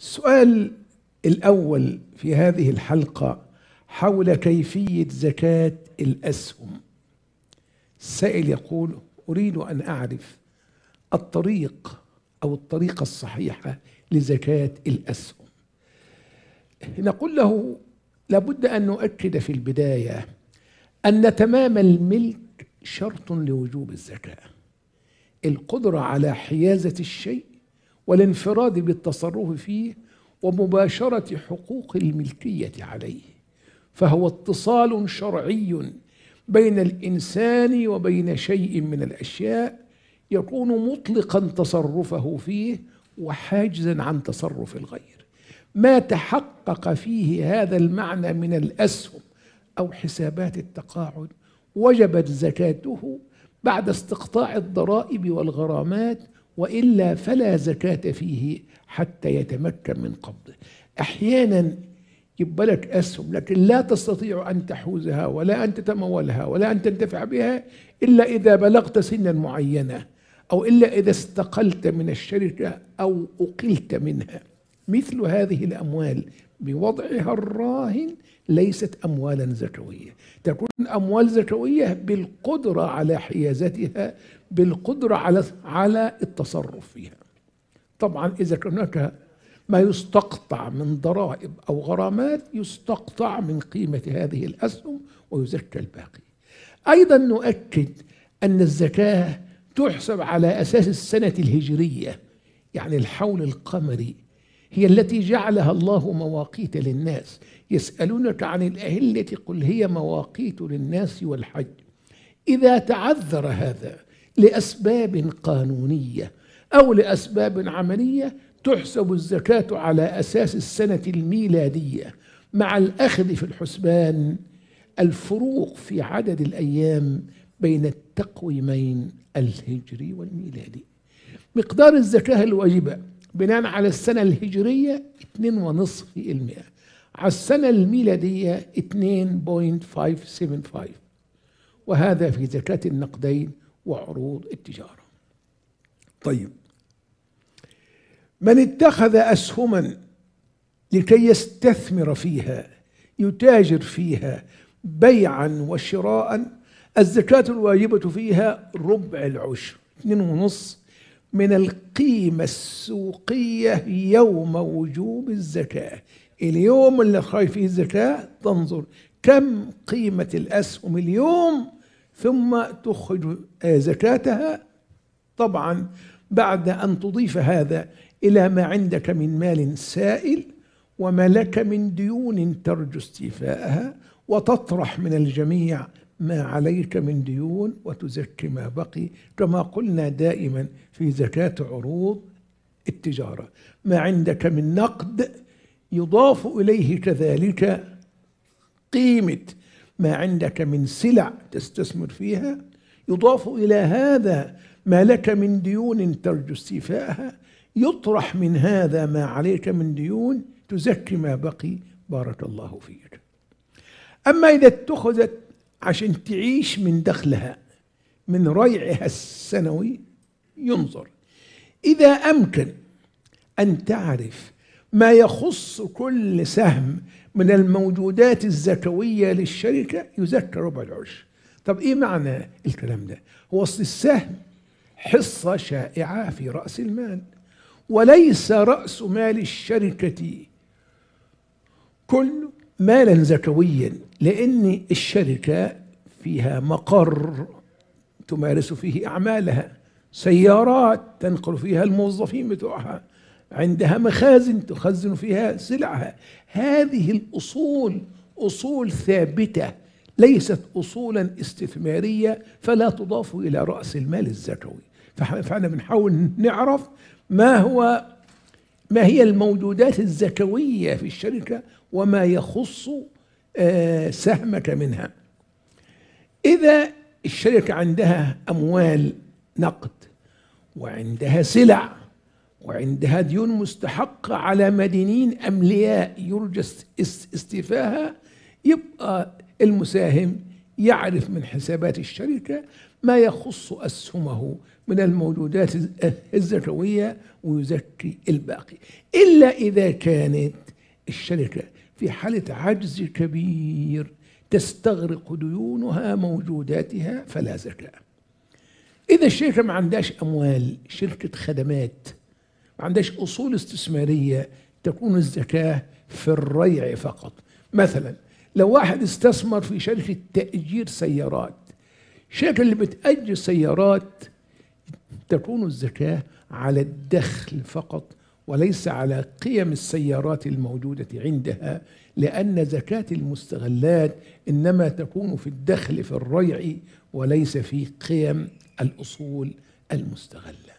السؤال الأول في هذه الحلقة حول كيفية زكاة الأسهم السائل يقول أريد أن أعرف الطريق أو الطريقة الصحيحة لزكاة الأسهم نقول له لابد أن نؤكد في البداية أن تمام الملك شرط لوجوب الزكاة القدرة على حيازة الشيء والانفراد بالتصرف فيه ومباشرة حقوق الملكية عليه فهو اتصال شرعي بين الإنسان وبين شيء من الأشياء يكون مطلقا تصرفه فيه وحاجزا عن تصرف الغير ما تحقق فيه هذا المعنى من الأسهم أو حسابات التقاعد وجبت زكاته بعد استقطاع الضرائب والغرامات وإلا فلا زكاة فيه حتى يتمكن من قبضه أحيانا يبقى لك أسهم لكن لا تستطيع أن تحوزها ولا أن تتمولها ولا أن تنتفع بها إلا إذا بلغت سنا معينة أو إلا إذا استقلت من الشركة أو أقلت منها مثل هذه الأموال بوضعها الراهن ليست أموالا زكوية تكون أموال زكوية بالقدرة على حيازتها بالقدرة على على التصرف فيها طبعا إذا كان هناك ما يستقطع من ضرائب أو غرامات يستقطع من قيمة هذه الأسهم ويزكى الباقي أيضا نؤكد أن الزكاة تحسب على أساس السنة الهجرية يعني الحول القمري هي التي جعلها الله مواقيت للناس يسألونك عن الأهلة قل هي مواقيت للناس والحج إذا تعذر هذا لأسباب قانونية أو لأسباب عملية تحسب الزكاة على أساس السنة الميلادية مع الأخذ في الحسبان الفروق في عدد الأيام بين التقويمين الهجري والميلادي مقدار الزكاة الواجبة بناء على السنة الهجرية 2.5% على السنة الميلادية 2.575 وهذا في زكاة النقدين وعروض التجارة طيب من اتخذ أسهما لكي يستثمر فيها يتاجر فيها بيعا وشراء الزكاة الواجبة فيها ربع العشر 2.5 من القيمة السوقية يوم وجوب الزكاة اليوم اللي خايف فيه الزكاة تنظر كم قيمة الأسهم اليوم ثم تخرج زكاتها طبعا بعد أن تضيف هذا إلى ما عندك من مال سائل وما لك من ديون ترجو استيفاءها وتطرح من الجميع ما عليك من ديون وتزكي ما بقي كما قلنا دائما في زكاة عروض التجارة ما عندك من نقد يضاف إليه كذلك قيمة ما عندك من سلع تستثمر فيها يضاف إلى هذا ما لك من ديون ترجو استيفائها يطرح من هذا ما عليك من ديون تزكي ما بقي بارك الله فيك أما إذا اتخذت عشان تعيش من دخلها من ريعها السنوي ينظر إذا أمكن أن تعرف ما يخص كل سهم من الموجودات الزكوية للشركة يزكى ربع العشر طب إيه معنى الكلام ده هو أصل السهم حصة شائعة في رأس المال وليس رأس مال الشركة كل مالا زكويا لأن الشركة فيها مقر تمارس فيه أعمالها سيارات تنقل فيها الموظفين بتوعها عندها مخازن تخزن فيها سلعها هذه الأصول أصول ثابتة ليست أصولا استثمارية فلا تضاف إلى رأس المال الزكوي فاحنا بنحاول نعرف ما هو ما هي الموجودات الزكوية في الشركة وما يخص آه، سهمك منها إذا الشركة عندها أموال نقد وعندها سلع وعندها ديون مستحقة على مدينين أملياء يرجى استيفاها يبقى المساهم يعرف من حسابات الشركة ما يخص أسهمه من المولودات الزكوية ويزكي الباقي إلا إذا كانت الشركة في حالة عجز كبير تستغرق ديونها موجوداتها فلا زكاة إذا الشركة ما عندهاش أموال شركة خدمات ما عندهاش أصول استثمارية تكون الزكاة في الريع فقط مثلا لو واحد استثمر في شركة تأجير سيارات الشركة اللي بتأجر سيارات تكون الزكاة على الدخل فقط وليس على قيم السيارات الموجودة عندها لأن زكاة المستغلات إنما تكون في الدخل في الريع وليس في قيم الأصول المستغلة